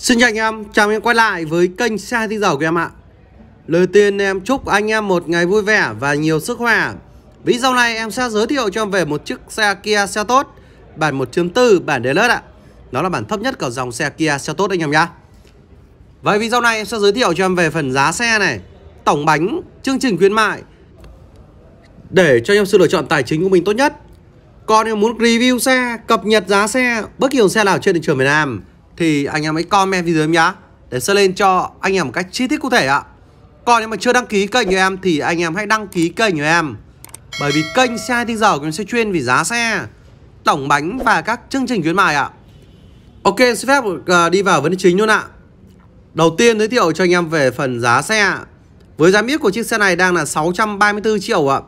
Xin chào anh em, chào em quay lại với kênh xe tinh dầu của em ạ Lời tiên em chúc anh em một ngày vui vẻ và nhiều sức khỏe Video này em sẽ giới thiệu cho em về một chiếc xe Kia xe tốt Bản 1.4 bản đề lớt ạ Nó là bản thấp nhất của dòng xe Kia xe tốt anh em nhá Vậy video này em sẽ giới thiệu cho em về phần giá xe này Tổng bánh, chương trình khuyến mại Để cho em sự lựa chọn tài chính của mình tốt nhất Còn em muốn review xe, cập nhật giá xe Bất kỳ dòng xe nào trên thị trường Việt Nam thì anh em hãy comment video em nhá để sơ lên cho anh em một cách chi tiết cụ thể ạ. Còn nếu mà chưa đăng ký kênh của em thì anh em hãy đăng ký kênh của em. Bởi vì kênh xe tinh giờ của em sẽ chuyên về giá xe, tổng bánh và các chương trình khuyến mại ạ. Ok, xin phép ờ, đi vào vấn đề chính luôn ạ. Đầu tiên giới thiệu cho anh em về phần giá xe Với giá miết của chiếc xe này đang là 634 triệu ạ.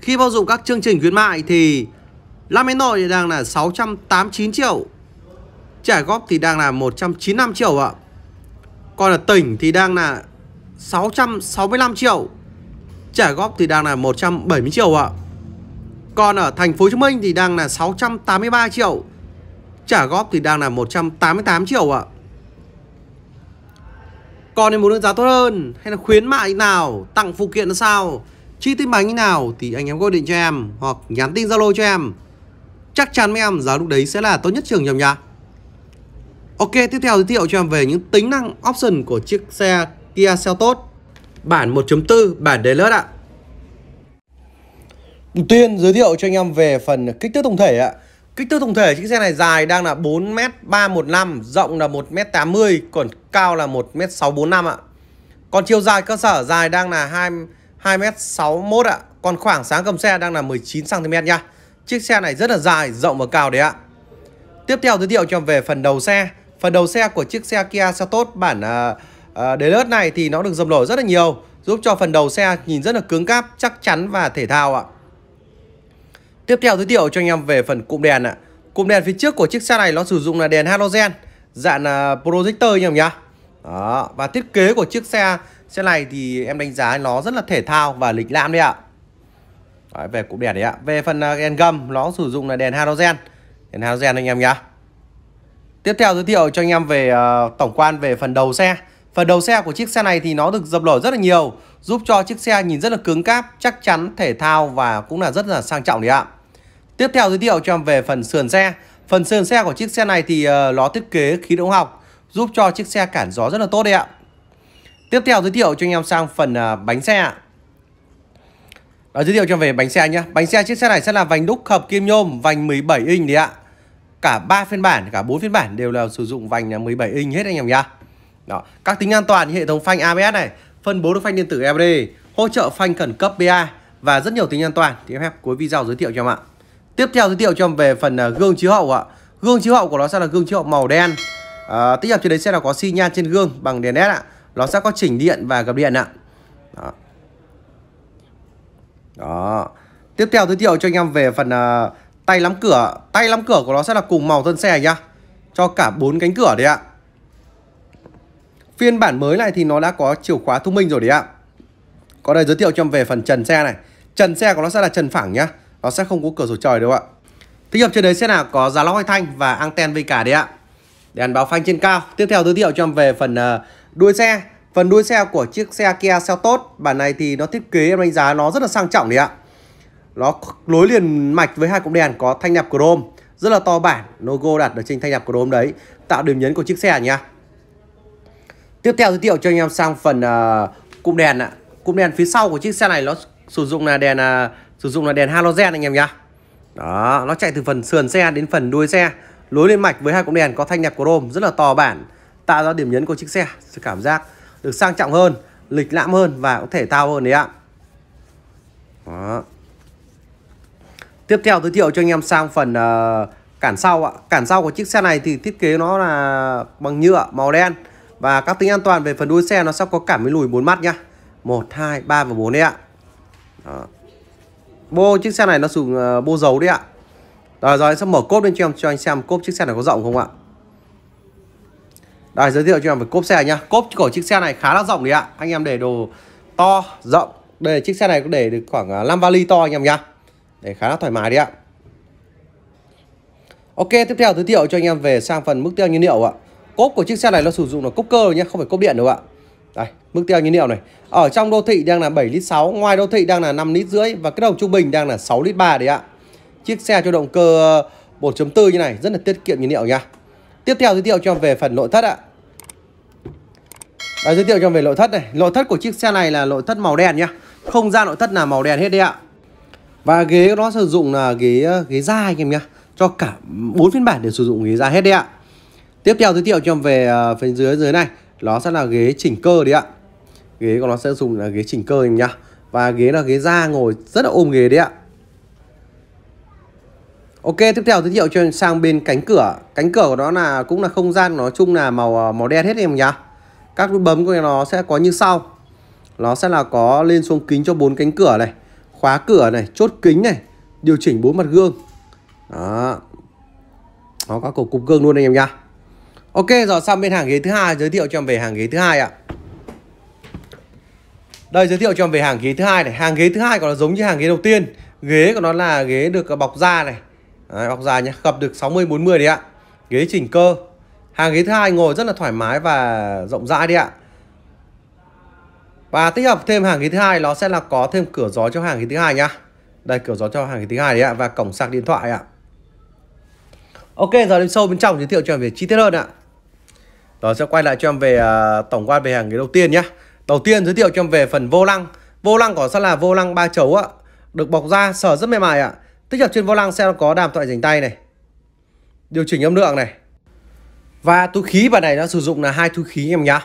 Khi bao dụng các chương trình khuyến mại thì thì đang là 689 triệu Trả góp thì đang là 195 triệu ạ Còn ở tỉnh thì đang là 665 triệu Trả góp thì đang là 170 triệu ạ Còn ở thành phố Hồ Chí Minh thì đang là 683 triệu Trả góp thì đang là 188 triệu ạ Còn nếu muốn được giá tốt hơn hay là khuyến mại nào, tặng phụ kiện là sao Chi tiết bánh như nào thì anh em gọi điện cho em hoặc nhắn tin Zalo cho em Chắc chắn với em giá lúc đấy sẽ là tốt nhất trường nhầm nhá Ok, tiếp theo giới thiệu cho em về những tính năng option của chiếc xe Kia Seltos bản 1.4 bản đề lớt ạ. Đầu tiên giới thiệu cho anh em về phần kích thước tổng thể ạ. Kích thước tổng thể chiếc xe này dài đang là 4m315, rộng là 1m80, còn cao là 1m645 ạ. Còn chiều dài cơ sở dài đang là 2 2m61 ạ. Còn khoảng sáng cầm xe đang là 19 cm nha. Chiếc xe này rất là dài, rộng và cao đấy ạ. Tiếp theo giới thiệu cho em về phần đầu xe phần đầu xe của chiếc xe Kia Cetos bản uh, uh, Deluxe này thì nó được dầm nổi rất là nhiều giúp cho phần đầu xe nhìn rất là cứng cáp, chắc chắn và thể thao ạ. Tiếp theo giới thiệu cho anh em về phần cụm đèn ạ. Cụm đèn phía trước của chiếc xe này nó sử dụng là đèn halogen dạng uh, projector anh em nhá. Đó, và thiết kế của chiếc xe xe này thì em đánh giá nó rất là thể thao và lịch lãm đấy ạ. Đấy, về cụm đèn đấy ạ. Về phần à, đèn gầm nó sử dụng là đèn halogen. Đèn halogen anh em nhé. Tiếp theo giới thiệu cho anh em về uh, tổng quan về phần đầu xe Phần đầu xe của chiếc xe này thì nó được dập nổi rất là nhiều Giúp cho chiếc xe nhìn rất là cứng cáp, chắc chắn, thể thao và cũng là rất là sang trọng đấy ạ Tiếp theo giới thiệu cho em về phần sườn xe Phần sườn xe của chiếc xe này thì uh, ờ, nó thiết kế khí động học Giúp cho chiếc xe cản gió rất là tốt đấy ạ Tiếp theo giới thiệu cho anh em sang phần uh, bánh xe ạ Đó, Giới thiệu cho em về bánh xe nhé Bánh xe chiếc xe này sẽ là vành đúc hợp kim nhôm, vành 17 inch đấy ạ cả 3 phiên bản cả 4 phiên bản đều là sử dụng vành 17 inch hết anh em nhá đó các tính an toàn như hệ thống phanh ABS này phân bố được phanh điện tử EBD hỗ trợ phanh khẩn cấp BA và rất nhiều tính an toàn thì em hẹp cuối video giới thiệu cho em ạ tiếp theo giới thiệu cho em về phần à, gương chiếu hậu ạ gương chiếu hậu của nó sẽ là gương chiếu hậu màu đen à, tích hợp trên đấy sẽ là có xi nhan trên gương bằng đèn led ạ nó sẽ có chỉnh điện và gập điện ạ đó. đó tiếp theo giới thiệu cho anh em về phần uh, tay lắm cửa tay lắm cửa của nó sẽ là cùng màu thân xe nhá cho cả bốn cánh cửa đấy ạ phiên bản mới này thì nó đã có chìa khóa thông minh rồi đấy ạ có đây giới thiệu cho em về phần trần xe này trần xe của nó sẽ là trần phẳng nhá nó sẽ không có cửa sổ trời đâu ạ tiếp hợp trên đấy sẽ là có giá lóc hay thanh và anten với cả đấy ạ đèn báo phanh trên cao tiếp theo giới thiệu cho em về phần ờ, đuôi xe phần đuôi xe của chiếc xe Kia Seltos bản này thì nó thiết kế em đánh giá nó rất là sang trọng đấy ạ nó nối liền mạch với hai cụm đèn có thanh nạp chrome rất là to bản logo đặt ở trên thanh nạp chrome đấy tạo điểm nhấn của chiếc xe nha tiếp theo giới thiệu cho anh em sang phần uh, cụm đèn ạ cụm đèn phía sau của chiếc xe này nó sử dụng là đèn uh, sử dụng là đèn halogen anh em nhá đó nó chạy từ phần sườn xe đến phần đuôi xe lối liền mạch với hai cụm đèn có thanh nạp chrome rất là to bản tạo ra điểm nhấn của chiếc xe cảm giác được sang trọng hơn lịch lãm hơn và cũng thể thao hơn đấy ạ đó. Tiếp theo giới thiệu cho anh em sang phần uh, cản sau ạ. Cản sau của chiếc xe này thì thiết kế nó là bằng nhựa màu đen và các tính an toàn về phần đuôi xe nó sẽ có cảm với lùi bốn mắt nhá. 1 2 3 và 4 đấy ạ. Đó. Bô chiếc xe này nó dùng uh, ờ, bô dầu đấy ạ. Rồi rồi sẽ mở cốp lên cho em cho anh xem cốp chiếc xe này có rộng không ạ. Đây giới thiệu cho em về cốp xe nhá. Cốp của chiếc xe này khá là rộng đấy ạ. Anh em để đồ to, rộng. Đây chiếc xe này có để được khoảng 5 ờ, vali to anh em nhá. Đấy, khá là thoải mái đấy ạ Ok tiếp theo giới thiệu cho anh em về sang phần mức tiêu nhiên liệu ạ Cốp của chiếc xe này nó sử dụng là cốp cơ rồi nhé Không phải cốp điện đâu ạ Đây, mức tiêu nhiên liệu này Ở trong đô thị đang là 7 lít 6 Ngoài đô thị đang là 5 lít rưỡi Và cái đầu trung bình đang là 6 lít 3 đấy ạ Chiếc xe cho động cơ 1.4 như này Rất là tiết kiệm nhiên liệu nha Tiếp theo giới thiệu cho về phần nội thất ạ Đấy, giới thiệu cho về nội thất này Nội thất của chiếc xe này là nội thất màu đen nhá Không gian nội thất là màu đen hết đấy ạ và ghế của nó sử dụng là ghế ờ, ghế da anh em nhá cho cả bốn phiên bản đều sử dụng ghế da hết đấy ạ tiếp theo giới thiệu cho em về ờ, phần dưới dưới này nó sẽ là ghế chỉnh cơ đấy ạ ghế của nó sẽ dùng là ghế chỉnh cơ anh em nhá và ghế là ghế da ngồi rất là ôm ghế đấy ạ Ok, tiếp theo giới thiệu cho em sang bên cánh cửa. Cánh cửa của nó là cũng là không gian nói chung là màu ờ, màu đen hết em nhá. Các nút bấm của nó sẽ có như sau. Nó sẽ là có lên xuống kính cho bốn cánh cửa này khóa cửa này chốt kính này điều chỉnh bốn mặt gương đó có các cổ cục gương luôn anh em nha ok rồi sang bên hàng ghế thứ hai giới thiệu cho em về hàng ghế thứ hai ạ đây giới thiệu cho em về hàng ghế thứ hai này hàng ghế thứ hai của nó giống như hàng ghế đầu tiên ghế của nó là ghế được bọc da này Đấy, bọc da nhé gập được 60 40 đấy ạ ghế chỉnh cơ hàng ghế thứ hai ngồi rất là thoải mái và rộng rãi đấy ạ và tích hợp thêm hàng ghế thứ hai nó sẽ là có thêm cửa gió cho hàng ghế thứ hai nhá đây cửa gió cho hàng ghế thứ hai đấy ạ và cổng sạc điện thoại ạ ok giờ đến sâu bên trong giới thiệu cho em về chi tiết hơn ạ rồi sẽ quay lại cho em về uh, tổng quan về hàng ghế đầu tiên nhá đầu tiên giới thiệu cho em về phần vô lăng vô lăng của sẽ là vô lăng ba chấu ạ được bọc da sờ rất mềm mại ạ tích hợp trên vô lăng sẽ có đàm thoại dành tay này điều chỉnh âm lượng này và túi khí bản này nó sử dụng là hai túi khí em nhá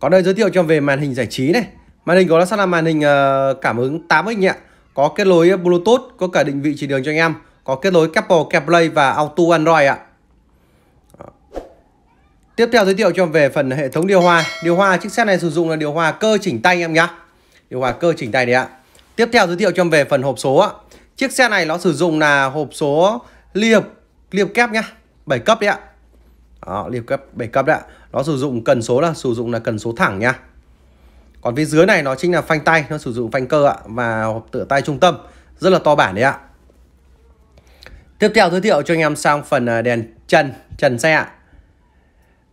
có nơi giới thiệu cho về màn hình giải trí này. Màn hình của nó sẽ là màn hình ờ, cảm ứng 8 inch ạ. Có kết nối Bluetooth, có cả định vị chỉ đường cho anh em, có kết nối Apple CarPlay và Auto Android ạ. Tiếp theo giới thiệu cho về phần hệ thống điều hòa. Điều hòa chiếc xe này sử dụng là điều hòa cơ chỉnh tay em nhá. Điều hòa cơ chỉnh tay đấy ạ. Tiếp theo giới thiệu cho về phần hộp số ạ. Chiếc xe này nó sử dụng là hộp số liên hợp liên hợp kép nhá, 7 cấp đấy ạ đó, liều cấp 7 cấp đấy ạ nó sử dụng cần số là sử dụng là cần số thẳng nha còn phía dưới này nó chính là phanh tay nó sử dụng phanh cơ ạ và hộp tựa tay trung tâm rất là to bản đấy ạ tiếp theo giới thiệu cho anh em sang phần à, đèn trần trần xe ạ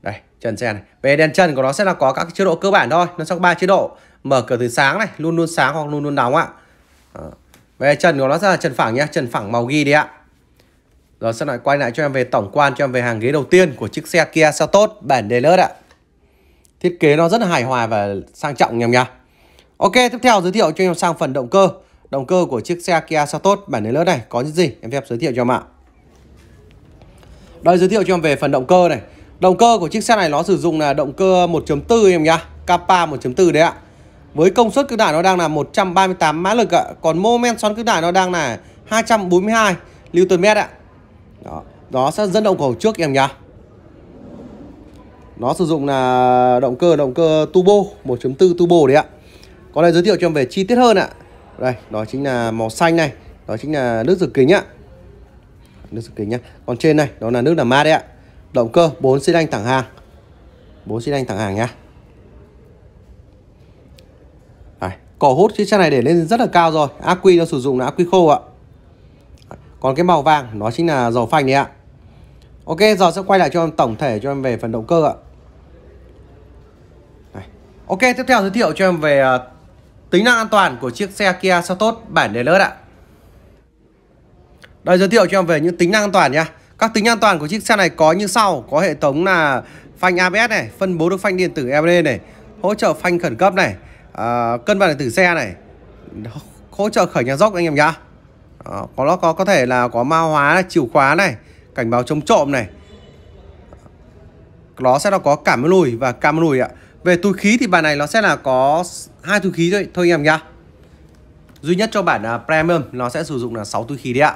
đây trần xe này về đèn trần của nó sẽ là có các chế độ cơ bản thôi nó sẽ có ba chế độ mở cửa từ sáng này luôn luôn sáng hoặc luôn luôn nóng ạ về trần của nó sẽ là trần phẳng nhá trần phẳng màu ghi đấy ạ rồi sẽ lại quay lại cho em về tổng quan cho em về hàng ghế đầu tiên của chiếc xe Kia Seltos bản Deluxe ạ. Thiết kế nó rất là hài hòa và sang trọng anh em nha Ok, tiếp theo giới thiệu cho em sang phần động cơ. Động cơ của chiếc xe Kia Seltos bản Deluxe này có những gì em phép giới thiệu cho em ạ. Đây giới thiệu cho em về phần động cơ này. Động cơ của chiếc xe này nó sử dụng là động cơ 1.4 em nhá, Kappa 1.4 đấy ạ. Với công suất cực đại nó đang là 138 mã lực ạ, còn mô men xoắn cực đại nó đang là 242 Newton mét ạ đó nó sẽ dẫn động cầu trước em nhá nó sử dụng là động cơ động cơ turbo 1.4 turbo đấy ạ có đây giới thiệu cho em về chi tiết hơn ạ đây đó chính là màu xanh này đó chính là nước rửa kính ạ nước rửa kính nhá còn trên này đó là nước làm ma đấy ạ động cơ 4 xi lanh thẳng hàng 4 xi lanh thẳng hàng nhá Cỏ hút chiếc xe này để lên rất là cao rồi Ác quy nó sử dụng là ác quy khô ạ còn cái màu vàng nó chính là dầu phanh đấy ạ ok giờ sẽ quay lại cho em tổng thể cho em về phần động cơ ạ này. ok tiếp theo giới thiệu cho em về à, tính năng an toàn của chiếc xe Kia Seltos bản đề lớn ạ đây giới thiệu cho em về những tính năng an toàn nhé các tính an toàn của chiếc xe này có như sau có hệ thống là phanh ABS này phân bố được phanh điện tử EBD này hỗ trợ phanh khẩn cấp này à, cân bằng điện tử xe này hỗ trợ khởi nhà dốc anh em nhá đó, ờ, có nó có có thể là có ma hóa này, chìa khóa này cảnh báo chống trộm này nó sẽ là có cảm lùi và cam lùi ạ về túi khí thì bản này nó sẽ là có hai túi khí thôi thôi anh em nhá duy nhất cho bản uh, à, premium nó sẽ sử dụng là 6 túi khí đấy ạ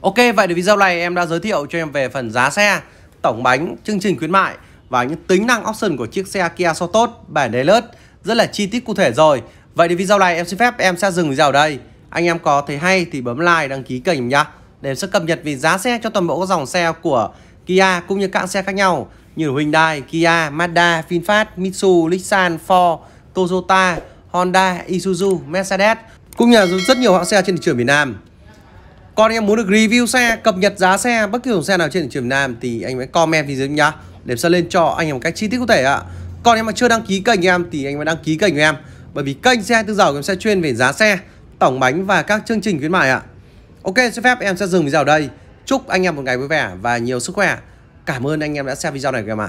ok vậy thì video này em đã giới thiệu cho em về phần giá xe tổng bánh chương trình khuyến mại và những tính năng option của chiếc xe Kia Sotos bản đề Delete rất là chi tiết cụ thể rồi vậy thì video này em xin phép em sẽ dừng video ở đây anh em có thấy hay thì bấm like đăng ký kênh nhá để sẽ cập nhật về giá xe cho toàn bộ các dòng xe của Kia cũng như các xe khác nhau như Hyundai, Kia, Mazda, VinFast, Mitsubishi, Nissan, Ford, Toyota, Honda, Isuzu, Mercedes cũng như là rất nhiều hãng xe trên thị trường Việt Nam. Còn em muốn được review xe, cập nhật giá xe, bất kỳ dòng xe nào trên thị trường Việt Nam thì anh hãy comment phía dưới nhá để sẽ lên cho anh em một cách chi tiết có thể ạ. Còn em mà chưa đăng ký kênh em thì anh hãy đăng ký kênh của em bởi vì kênh xe tư giàu, em sẽ chuyên về giá xe tổng bánh và các chương trình khuyến mại ạ. Ok, xin phép em sẽ dừng video ở đây. Chúc anh em một ngày vui vẻ và nhiều sức khỏe. Cảm ơn anh em đã xem video này các em ạ.